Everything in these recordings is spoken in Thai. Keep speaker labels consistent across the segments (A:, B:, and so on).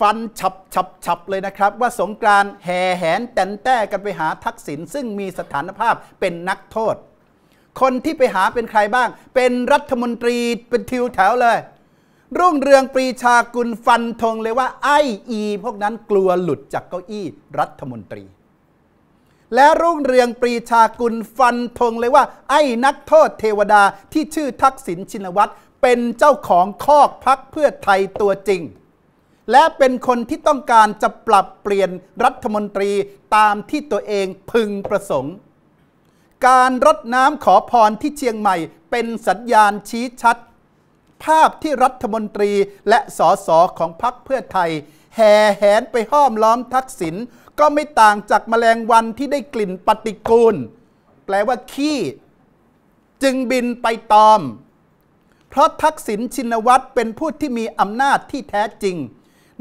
A: ฟันฉับฉับฉับเลยนะครับ ว่าสงกรานแห่แหนแต่นแต้กันไปหาทักษิณซึ่งมีสถานภาพเป็นนักโทษ คนที่ไปหาเป็นใครบ้างเป็นรัฐมนตรีเป็นทิวแถวเลย รุ่งเรืองปรีชากุลฟันธงเลยว่าไออี พวกนั้นกลัวหลุดจากเก้าอี้ รัฐมนตรี และรุ่งเรืองปรีชากุลฟันธงเลยว่า ไอ้นักโทษเทวดาที่ชื่อทักษิณชินวัตรเป็นเจ้าของคอกพักเพื่อไทยตัวจริงและเป็นคนที่ต้องการจะปรับเปลี่ยนรัฐมนตรีตามที่ตัวเองพึงประสงค์ การรดน้ำขอพรที่เชียงใหม่ เป็นสัญญาณชี้ชัด ภาพที่รัฐมนตรีและสสของพรรคเพื่อไทย แห่แหนไปห้อมล้อมทักษิณก็ไม่ต่างจากแมลงวันที่ได้กลิ่นปฏิกูล แปลว่าขี้ จึงบินไปตอม เพราะทักษิณชินวัตรเป็นผู้ที่มีอำนาจที่แท้จริง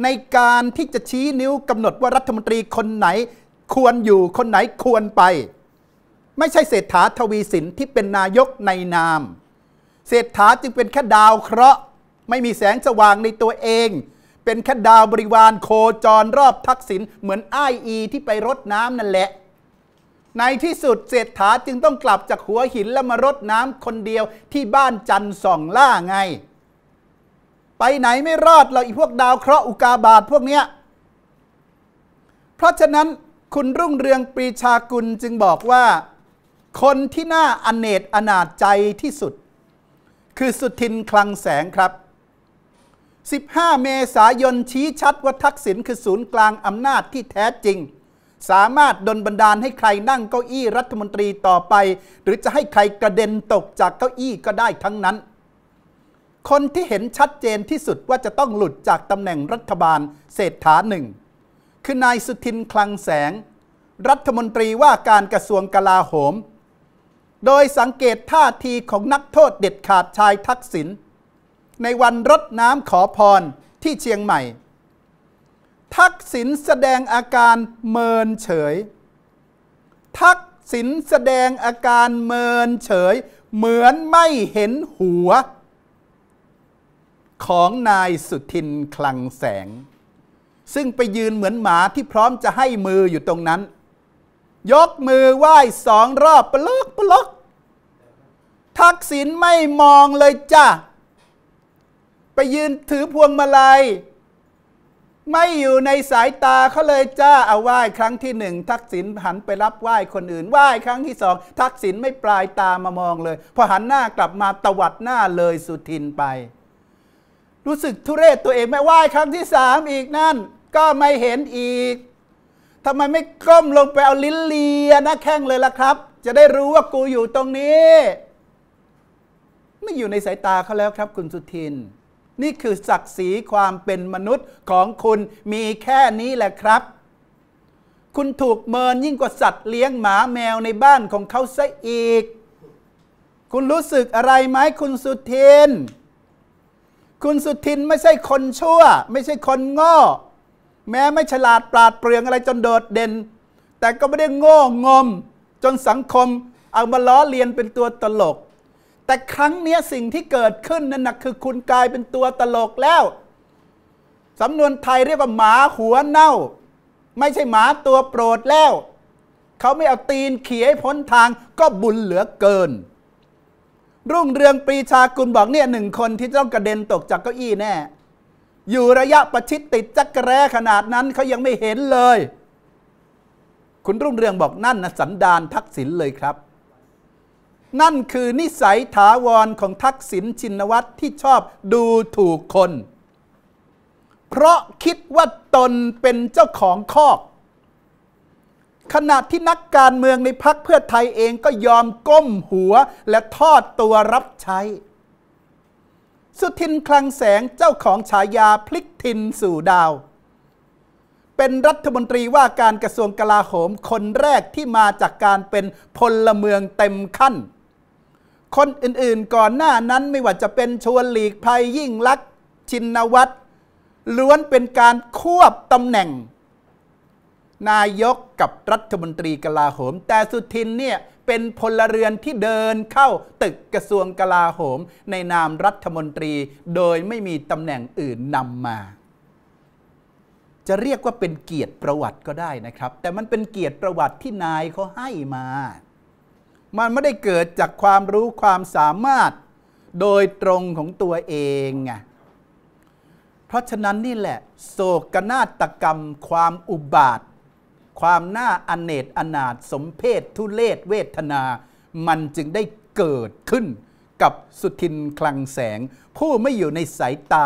A: ในการที่จะชี้นิ้วกำหนดว่ารัฐมนตรีคนไหน ควรอยู่คนไหนควรไป ไม่ใช่เศรษฐาทวีสินที่เป็นนายกในนาม เศรษฐาจึงเป็นแค่ดาวเคราะห์ไม่มีแสงสว่างในตัวเอง เป็นแค่ดาวบริวารโคจรรอบทักษิณเหมือนไอ้อีที่ไปรดน้ำนั่นแหละ ในที่สุดเศรษฐาจึงต้องกลับจากหัวหินแล้วมารดน้ำคนเดียวที่บ้านจันทร์ส่องล่าไงไปไหนไม่รอดเราอีพวกดาวเคราะห์อุกาบาตพวกเนี้ย เพราะฉะนั้นคุณรุ่งเรืองปรีชากุลจึงบอกว่าคนที่น่าอเนจอนาจใจที่สุด คือสุทินคลังแสงครับ 15 เมษายนชี้ชัดว่าทักษิณคือศูนย์กลางอำนาจที่แท้จริง สามารถดนบันดาลให้ใครนั่งเก้าอี้รัฐมนตรีต่อไป หรือจะให้ใครกระเด็นตกจากเก้าอี้ก็ได้ทั้งนั้นคนที่เห็นชัดเจนที่สุดว่าจะต้องหลุดจากตำแหน่งรัฐบาลเศรษฐาหนึ่งคือนายสุทินคลังแสง รัฐมนตรีว่าการกระทรวงกลาโหม โดยสังเกตท่าทีของนักโทษเด็ดขาดชายทักษิณในวันรดน้ำขอพรที่เชียงใหม่ ทักษิณแสดงอาการเมินเฉย ทักษิณแสดงอาการเมินเฉย เหมือนไม่เห็นหัวของนายสุทินคลังแสง ซึ่งไปยืนเหมือนหมาที่พร้อมจะให้มืออยู่ตรงนั้น ยกมือไหว้สองรอบปลอกปลอกทักษิณไม่มองเลยจ้าไปยืนถือพวงมาลัย ไม่อยู่ในสายตาเขาเลยจ้าเอาไหว้ครั้งที่หนึ่งทักษิณหันไปรับไหว้คนอื่นไหว้ครั้งที่สองทักษิณไม่ปลายตามามองเลย พอหันหน้ากลับมาตวัดหน้าเลยสุทินไปรู้สึกทุเรศตัวเองไม่ไหว้ครั้งที่สามอีกนั่น ก็ไม่เห็นอีกทำไมไม่ก้มลงไปเอาลิ้นเลียนะแข้งเลยล่ะครับ จะได้รู้ว่ากูอยู่ตรงนี้ ไม่อยู่ในสายตาเขาแล้วครับคุณสุทิน นี่คือศักดิ์ศรีความเป็นมนุษย์ของคุณมีแค่นี้แหละครับ คุณถูกเมินยิ่งกว่าสัตว์เลี้ยงหมาแมวในบ้านของเขาซะอีก คุณรู้สึกอะไรไหมคุณสุทินคุณสุทินไม่ใช่คนชั่ว ไม่ใช่คนโง่แม้ไม่ฉลาดปราดเปรื่องอะไรจนโดดเด่น แต่ก็ไม่ได้โง่งมจนสังคมเอามาล้อเลียนเป็นตัวตลก แต่ครั้งนี้สิ่งที่เกิดขึ้นนั่นนะคือคุณกลายเป็นตัวตลกแล้วสำนวนไทยเรียกว่าหมาหัวเน่า ไม่ใช่หมาตัวโปรดแล้วเขาไม่เอาตีนเขียให้พ้นทางก็บุญเหลือเกินรุ่งเรืองปรีชากุลบอกเนี่ยหนึ่งคนที่ต้องกระเด็นตกจากเก้าอี้แน่ อยู่ระยะประชิดติดจักรแร้ ขนาดนั้นเขายังไม่เห็นเลย คุณรุ่งเรืองบอกนั่นนะสันดานทักษิณเลยครับ นั่นคือนิสัย ถาวรของทักษิณชินวัตรที่ชอบดูถูกคน เพราะคิดว่าตนเป็นเจ้าของคอกขณะที่นักการเมืองในพักเพื่อไทยเองก็ยอมก้มหัวและทอดตัวรับใช้ สุทินคลังแสงเจ้าของฉายาพลิกทินสู่ดาว เป็นรัฐมนตรีว่าการกระทรวงกลาโหม คนแรกที่มาจากการเป็นพลเมืองเต็มขั้น คนอื่นๆก่อนหน้านั้นไม่ว่าจะเป็นชวนหลีกภัยยิ่งลักษณ์ชินวัตรล้วนเป็นการควบตำแหน่งนายกกับรัฐมนตรีกลาโหม แต่สุทินเนี่ยเป็นพลเรือนที่เดินเข้าตึกกระทรวงกลาโหม ในนามรัฐมนตรีโดยไม่มีตำแหน่งอื่นนำมา จะเรียกว่าเป็นเกียรติประวัติก็ได้นะครับ แต่มันเป็นเกียรติประวัติที่นายเขาให้มา มันไม่ได้เกิดจากความรู้ความสามารถโดยตรงของตัวเองไงเพราะฉะนั้นนี่แหละโศกนาฏกรรมความอุบาทความหน้าอเนตอนาถสมเพศทุเลศเวทนา มันจึงได้เกิดขึ้นกับสุทินคลังแสง ผู้ไม่อยู่ในสายตา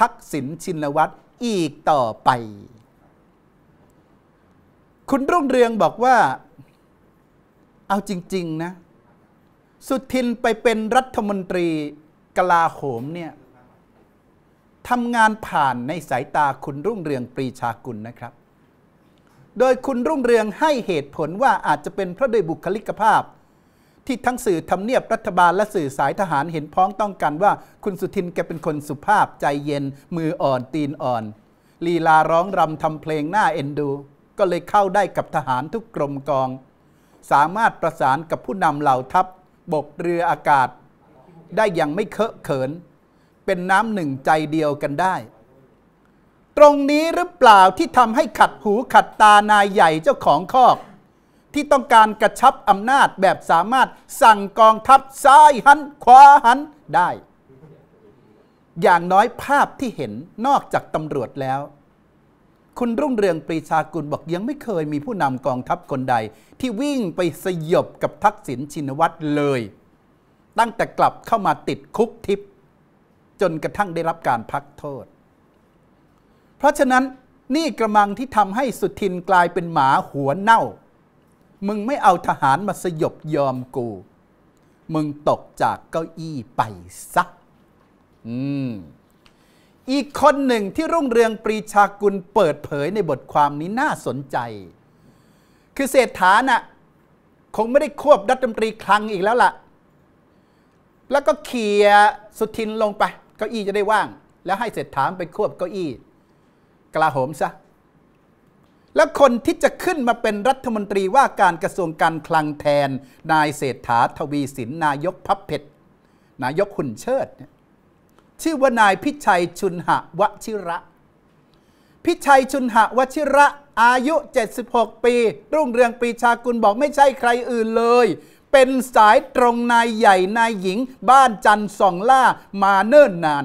A: ทักษิณชินวัตรอีกต่อไป คุณรุ่งเรืองบอกว่าเอาจริง ๆ นะ สุทินไปเป็นรัฐมนตรีกลาโหมเนี่ยทำงานผ่านในสายตาคุณรุ่งเรืองปรีชากุลนะครับโดยคุณรุ่งเรืองให้เหตุผลว่าอาจจะเป็นเพราะด้วยบุคลิกภาพ ที่ทั้งสื่อทำเนียบรัฐบาลและสื่อสายทหารเห็นพ้องต้องกันว่าคุณสุทินแกเป็นคนสุภาพใจเย็นมืออ่อนตีนอ่อน ลีลาร้องรำทำเพลงหน้าเอ็นดู ก็เลยเข้าได้กับทหารทุกกรมกอง สามารถประสานกับผู้นำเหล่าทัพ บกเรืออากาศ ได้อย่างไม่เคอะเขิน เป็นน้ำหนึ่งใจเดียวกันได้ตรงนี้หรือเปล่าที่ทำให้ขัดหูขัดตานายใหญ่เจ้าของคอกที่ต้องการกระชับอำนาจแบบสามารถสั่งกองทัพซ้ายหัน ขวาหันได้ อย่างน้อยภาพที่เห็นนอกจากตำรวจแล้ว คุณรุ่งเรืองปรีชากุลบอก ยังไม่เคยมีผู้นำกองทัพคนใด ที่วิ่งไปสยบกับทักษิณชินวัตรเลย ตั้งแต่กลับเข้ามาติดคุกทิพย์จนกระทั่งได้รับการพักโทษเพราะฉะนั้นนี่กระมังที่ทำให้สุทินกลายเป็นหมาหัวเน่า มึงไม่เอาทหารมาสยบยอมกู มึงตกจากเก้าอี้ไปซะออีกคนหนึ่งที่รุ่งเรืองปรีชากุลเปิดเผยในบทความนี้น่าสนใจ คือเศรษฐาน่ะ คงไม่ได้ควบรัฐมนตรีคลังอีกแล้วละ่ะ แล้วก็เขี่ยสุทินลงไป เก้าอี้จะได้ว่าง แล้วให้เศรษฐาไปควบเก้าอี้กลาโหมซะ แล้วคนที่จะขึ้นมาเป็นรัฐมนตรีว่าการกระทรวงการคลังแทน นายเศรษฐาทวีสินนายกพับเพ็ดนายกหุ่นเชิด ชื่อว่านายพิชัยชุนหะวชิระ พิชัยชุนหะวชิระอายุ 76 ปี รุ่งเรืองปีชากุลบอกไม่ใช่ใครอื่นเลย เป็นสายตรงนายใหญ่นายหญิง บ้านจันทร์สองล่ามาเนิ่นนาน